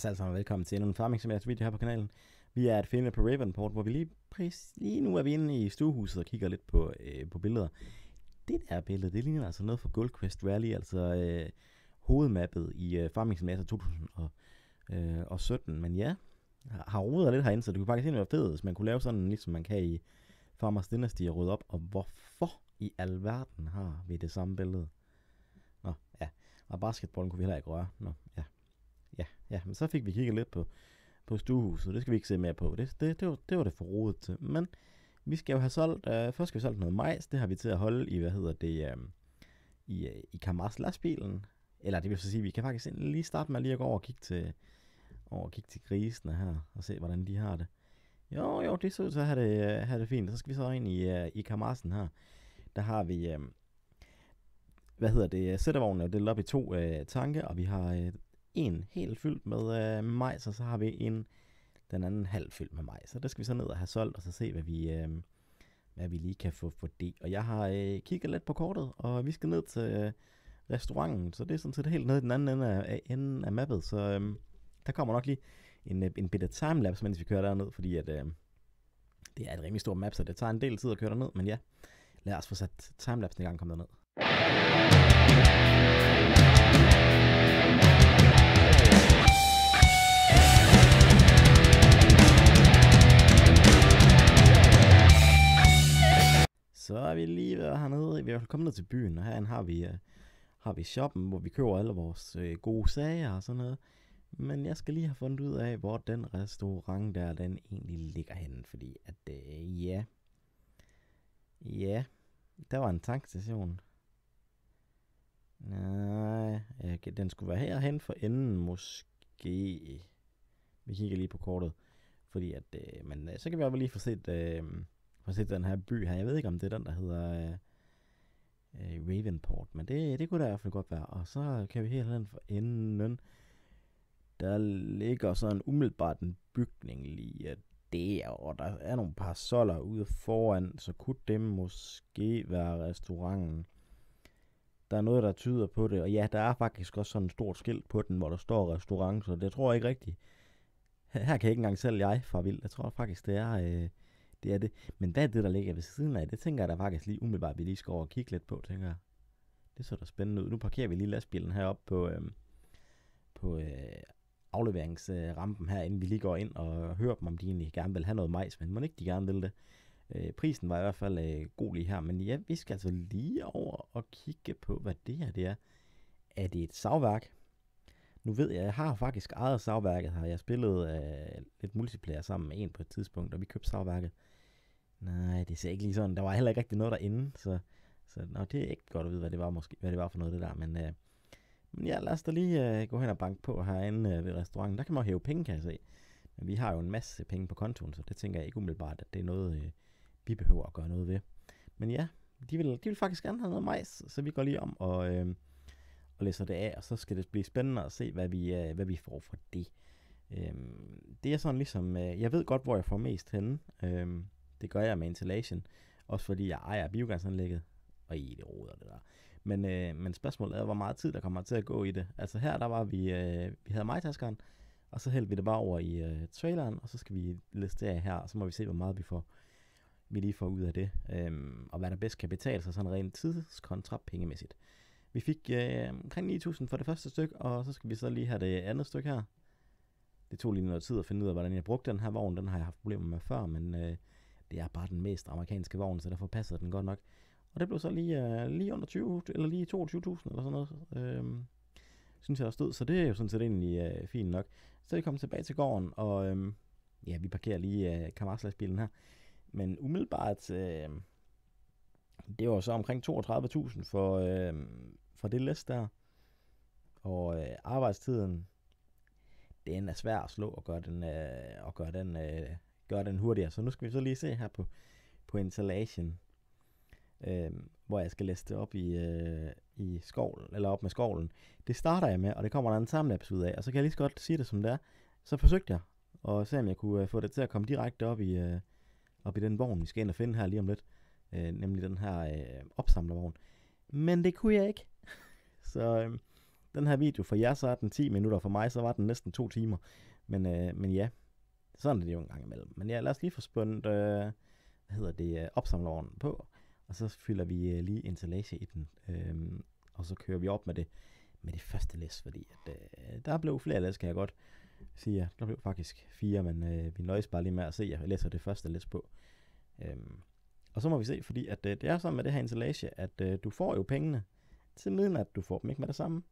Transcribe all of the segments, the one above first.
så altså velkommen til endnu en farming som video her på kanalen. Vi er at finde på Ravenport, hvor vi lige, præcis, lige nu er vi inde i stuehuset og kigger lidt på, øh, på billeder. Det der billede, det ligner altså noget fra Gold Quest Rally, altså øh, hovedmappet i øh, Farming Simulator 2017. Øh, Men ja, har rodet lidt herinde, så det kunne faktisk egentlig være fedt, hvis man kunne lave sådan, ligesom man kan i Farmers Dynasty og rydde op. Og hvorfor i alverden har vi det samme billede? Nå, ja. Og basketballen kunne vi heller ikke røre. Nå, ja. Ja, ja, men så fik vi kigget lidt på, på stuehuset. Det skal vi ikke se mere på. Det, det, det, var, det var det for rodet til. Men vi skal jo have solgt, øh, først skal vi solgt noget majs. Det har vi til at holde i, hvad hedder det, øh, i, øh, i Kamars lastbilen. Eller det vil så sige, at vi kan faktisk lige starte med lige at gå over og kigge til, over og kigge til grisene her, og se, hvordan de har det. Jo, jo, det ser ud til at have det, øh, have det fint. Så skal vi så ind i, øh, i Kamarsen her. Der har vi, øh, hvad hedder det, øh, sættevognen er delt op i to øh, tanke, og vi har en helt fyldt med øh, majs, og så har vi en, den anden halv fyldt med majs. Så det skal vi så ned og have solgt, og så se, hvad vi, øh, hvad vi lige kan få for det. Og jeg har øh, kigget lidt på kortet, og vi skal ned til øh, restauranten, så det er sådan set helt nede i den anden ende af, enden af mappet, så øh, der kommer nok lige en, øh, en bitte timelapse, mens vi kører derned, fordi at, øh, det er et rimelig stort map, så det tager en del tid at køre derned, men ja, lad os få sat timelapsen i gang og komme derned. Så er vi lige ved hernede, vi er kommet ned til byen, og herinde har vi, øh, har vi shoppen, hvor vi køber alle vores øh, gode sager og sådan noget. Men jeg skal lige have fundet ud af, hvor den restaurant der, den egentlig ligger henne, fordi at, øh, ja, ja, der var en tankstation. Nej, jeg, den skulle være herhen for enden måske. Vi kigger lige på kortet, fordi at, øh, men øh, så kan vi også lige få set, øh, og se den her by her. Jeg ved ikke, om det er den, der hedder øh, øh, Ravenport, men det, det kunne da i hvert fald godt være. Og så kan vi helt hen for enden. Der ligger sådan umiddelbart en bygning lige der, og der er nogle parasoller ude foran, så kunne det måske være restauranten. Der er noget, der tyder på det, og ja, der er faktisk også sådan et stort skilt på den, hvor der står restaurant, så det tror jeg ikke rigtigt. Her kan jeg ikke engang selv jeg fra vild. Jeg tror faktisk, det er øh, det er det. Men hvad er det, der ligger ved siden af? Det tænker jeg da faktisk lige umiddelbart, vi lige skal over og kigge lidt på, tænker jeg. Det så da spændende ud. Nu parkerer vi lige lastbilen heroppe på, øh, på øh, afleveringsrampen her, inden vi lige går ind og hører dem, om de egentlig gerne vil have noget majs, men må ikke de gerne vil det. Øh, prisen var i hvert fald øh, god lige her, men ja, vi skal altså lige over og kigge på, hvad det her det er. Er det et savværk? nu ved jeg, jeg har faktisk ejet savværket her. Jeg spillede øh, lidt multiplayer sammen med en på et tidspunkt, og vi købte savværket. Nej, det ser ikke lige sådan. Der var heller ikke rigtig noget derinde, så, så nå, det er ikke godt at vide, hvad det var, måske, hvad det var for noget det der. Men, øh, men ja, lad os da lige øh, gå hen og banke på herinde øh, ved restauranten. Der kan man jo hæve penge, kan jeg se. Men vi har jo en masse penge på kontoen, så det tænker jeg ikke umiddelbart, at det er noget, øh, vi behøver at gøre noget ved. Men ja, de vil, de vil faktisk gerne have noget majs, så vi går lige om og... Øh, og læser det af, og så skal det blive spændende at se, hvad vi, øh, hvad vi får fra det. Øhm, det er sådan ligesom, øh, jeg ved godt, hvor jeg får mest henne. Øhm, det gør jeg med installation, også fordi jeg ejer biogasanlægget, og i det roder det der. Men, øh, men spørgsmålet er, hvor meget tid der kommer til at gå i det. Altså her, der var vi, øh, vi havde majtaskeren, og så hældte vi det bare over i øh, traileren, og så skal vi liste af her, og så må vi se, hvor meget vi får vi lige får ud af det, øhm, og hvad der bedst kan betale sig sådan rent tidskontra pengemæssigt. Vi fik øh, omkring 9.000 for det første stykke, og så skal vi så lige have det andet stykke her. Det tog lige noget tid at finde ud af, hvordan jeg brugte den her vogn. Den har jeg haft problemer med før, men øh, det er bare den mest amerikanske vogn, så derfor passer den godt nok. Og det blev så lige, øh, lige under 20, eller lige 22.000 eller sådan noget. Øh, synes jeg der stod, så det er jo sådan set egentlig øh, fint nok. Så vi kommet tilbage til gården, og øh, ja, vi parkerer lige øh, bilen her. Men umiddelbart, øh, det var så omkring 32.000 for, øh, for det læs der. Og øh, arbejdstiden, den er svær at slå og gøre den, øh, og gøre den, øh, gøre den hurtigere. Så nu skal vi så lige se her på, på installation, øh, hvor jeg skal læse det op i, øh, i skovlen, eller op med skovlen. Det starter jeg med, og det kommer der en ud af, og så kan jeg lige så godt sige det som det er. Så forsøgte jeg og se om jeg kunne øh, få det til at komme direkte op i, øh, op i den vogn, vi skal ind og finde her lige om lidt øh, nemlig den her øh, opsamlervogn. Men det kunne jeg ikke. så øh, den her video, for jer så er den 10 minutter, for mig så var den næsten 2 timer. Men, øh, men ja, sådan er det jo en gang imellem. Men ja, lad os lige få spundt, øh, hvad hedder det, øh, opsamlervognen på, og så fylder vi øh, lige ensilage i den, øh, og så kører vi op med det med det første læs, fordi at, øh, der blev flere læs, kan jeg godt sige. Der blev faktisk fire, men øh, vi nøjes bare lige med at se, jeg læser det første læs på. Øhm, og så må vi se, fordi at, øh, det er sådan med det her installation, at øh, du får jo pengene til midnat, du får dem ikke med det samme.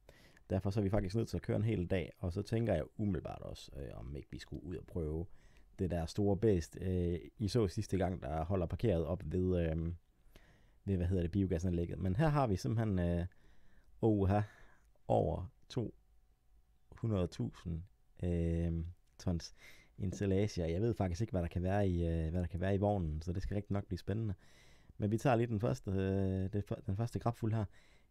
Derfor så er vi faktisk nødt til at køre en hel dag, og så tænker jeg umiddelbart også, øh, om ikke vi skulle ud og prøve det der store bæst, øh, I så sidste gang, der holder parkeret op ved, øh, ved hvad hedder det, biogasanlægget. Men her har vi simpelthen, øh, oha, over 200.000 øh, tons ensilage, og jeg ved faktisk ikke, hvad der kan være i, øh, hvad der kan være i vognen, så det skal rigtig nok blive spændende. Men vi tager lige den første, øh, det, den første grabfuld her.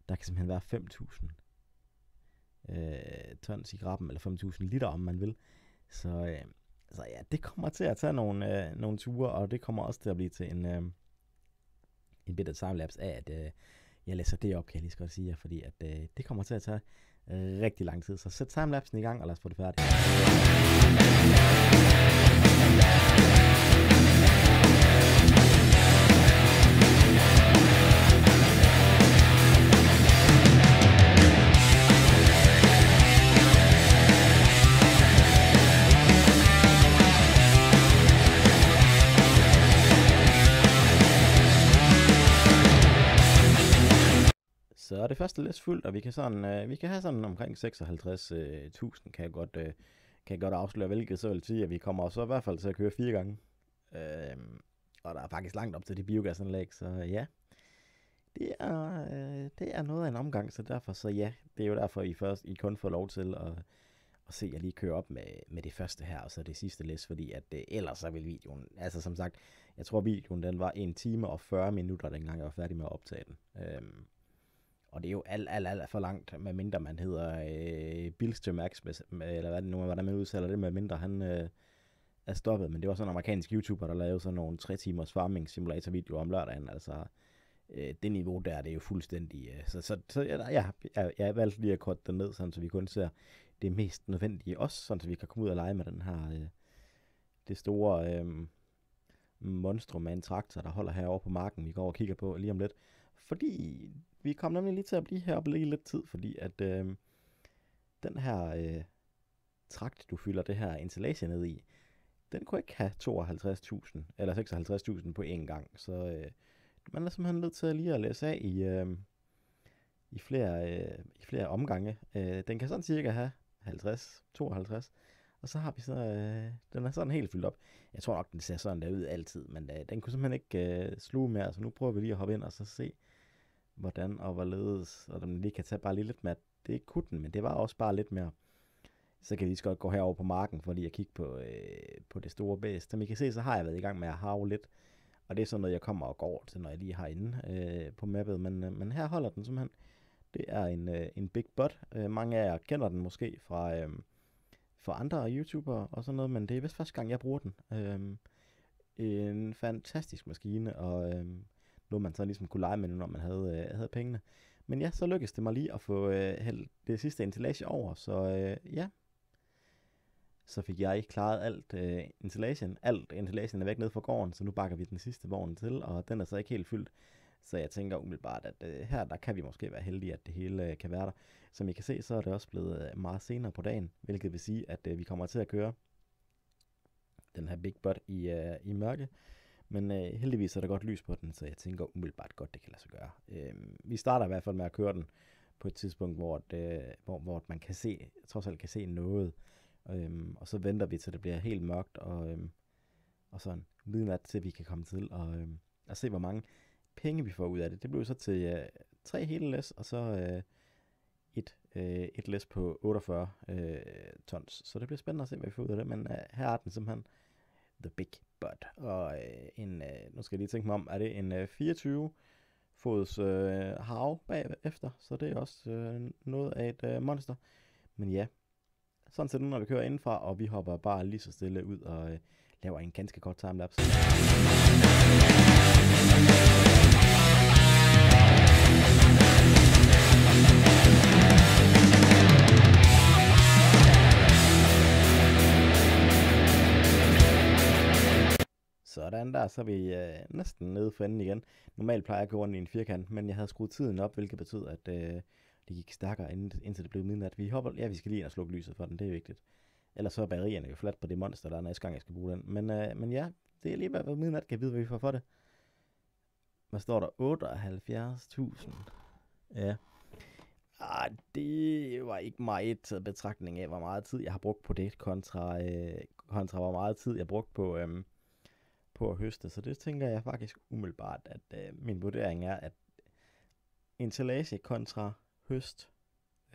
Der kan simpelthen være 5.000 øh, tons i graben, eller 5.000 liter, om man vil. Så, øh, så ja, det kommer til at tage nogle, øh, nogle ture, og det kommer også til at blive til en, øh, en bit af timelapse af, at øh, jeg læser det op, kan jeg lige så godt sige jer, fordi at, øh, det kommer til at tage rigtig lang tid. Så sæt timelapsen i gang, og lad os få det færdigt. og det første læs fuldt, og vi kan, sådan, øh, vi kan have sådan omkring 56.000, øh, kan jeg godt... Øh, kan jeg godt afsløre, hvilket så vil sige, at vi kommer så i hvert fald til at køre fire gange. Øh, og der er faktisk langt op til de biogasanlæg, så ja. Det er, øh, det er noget af en omgang, så derfor så ja, det er jo derfor, I, først, I kun får lov til at, at se, at jeg lige kører op med, med det første her, og så det sidste læs, fordi at det, øh, ellers så vil videoen, altså som sagt, jeg tror videoen den var 1 time og 40 minutter, dengang jeg var færdig med at optage den. Øh, og det er jo alt, alt, alt for langt, med mindre man hedder øh, Bilster Max, eller hvad det nu er, hvordan man udtaler det, med mindre han øh, er stoppet. Men det var sådan en amerikansk YouTuber, der lavede sådan nogle 3 timers farming simulator video om lørdagen. Altså, øh, det niveau der, det er jo fuldstændig... Øh, så så, så ja, jeg, jeg, jeg valgte lige at korte den ned, sådan, så vi kun ser det mest nødvendige også, sådan, så vi kan komme ud og lege med den her... Øh, det store... Øh, monstrum af en traktor, der holder herovre på marken, vi går og kigger på lige om lidt. Fordi vi kom nemlig lige til at blive og lige lidt tid, fordi at øh, den her øh, trakt, du fylder det her installation ned i, den kunne ikke have 52.000 eller 56.000 på én gang. Så øh, man er simpelthen nødt til lige at læse af i, øh, i, flere, øh, i flere omgange. Øh, den kan sådan cirka have 50, 52, og så har vi så, øh, den er sådan helt fyldt op. Jeg tror nok, den ser sådan der ud altid, men øh, den kunne simpelthen ikke øh, sluge mere, så nu prøver vi lige at hoppe ind og så se, hvordan og hvorledes, og den lige kan tage bare lige lidt med, det kunne den, men det var også bare lidt mere. Så kan vi lige så godt gå herover på marken, fordi jeg kigger på, øh, på det store bæst. Som I kan se, så har jeg været i gang med at have lidt, og det er sådan noget, jeg kommer og går over til, når jeg lige har inde øh, på mappet, men, øh, men her holder den simpelthen. Det er en, øh, en big butt. Øh, mange af jer kender den måske fra, øh, fra andre YouTubere og sådan noget, men det er vist første gang, jeg bruger den. Øh, en fantastisk maskine, og øh, noget man så ligesom kunne lege med, når man havde, øh, havde pengene. Men ja, så lykkedes det mig lige at få øh, det sidste installation over, så øh, ja, så fik jeg ikke klaret alt øh, installation. Alt installation er væk ned fra gården, så nu bakker vi den sidste vogn til, og den er så ikke helt fyldt. Så jeg tænker umiddelbart, at øh, her der kan vi måske være heldige, at det hele øh, kan være der. Som I kan se, så er det også blevet øh, meget senere på dagen, hvilket vil sige, at øh, vi kommer til at køre den her Big Butt i, øh, i mørke. Men øh, heldigvis er der godt lys på den, så jeg tænker umiddelbart godt, det kan lade sig gøre. Øh, vi starter i hvert fald med at køre den på et tidspunkt, hvor, det, hvor, hvor man kan se, trods alt kan se noget. Øh, og så venter vi, til det bliver helt mørkt, og, øh, og sådan midnat, til vi kan komme til og, øh, og se, hvor mange penge vi får ud af det. Det blev så til øh, tre hele læs, og så øh, et, øh, et læs på 48 øh, tons. Så det bliver spændende at se, hvad vi får ud af det, men øh, her er den simpelthen the big Bud. Og øh, en, øh, nu skal jeg lige tænke mig om, er det en øh, 24 fods øh, hav bagefter, så det er også øh, noget af et øh, monster. Men ja, sådan ser det når vi kører indenfra, og vi hopper bare lige så stille ud og øh, laver en ganske kort timelapse. Sådan der, så er vi øh, næsten nede for enden igen. Normalt plejer jeg at gå rundt i en firkant, men jeg havde skruet tiden op, hvilket betød, at øh, det gik stærkere, ind, indtil det blev midnat. Vi hopper, ja, vi skal lige ind og slukke lyset for den, det er vigtigt. Ellers så er batterierne jo flat på det monster, der er næste gang, jeg skal bruge den. Men, øh, men ja, det er lige ved midnat, kan jeg vide, hvad vi får for det. Hvad står der? 78.000. Ja. Ah, det var ikke meget taget betragtning af, hvor meget tid jeg har brugt på det, kontra, øh, kontra hvor meget tid jeg har brugt på, øh, på at høste, så det tænker jeg faktisk umiddelbart, at øh, min vurdering er, at ensilage kontra høst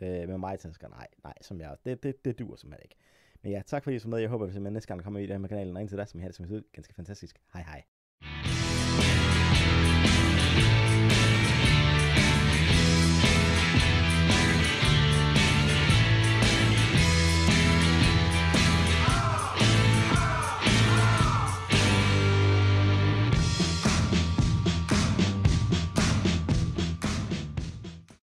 øh, med majtasker, nej, nej, som jeg, det, det, det duer simpelthen ikke. Men ja, tak fordi I så med. Jeg håber, at vi ser næste gang, kommer i den her kanalen. og indtil da, som I har det, som I ganske fantastisk. Hej hej.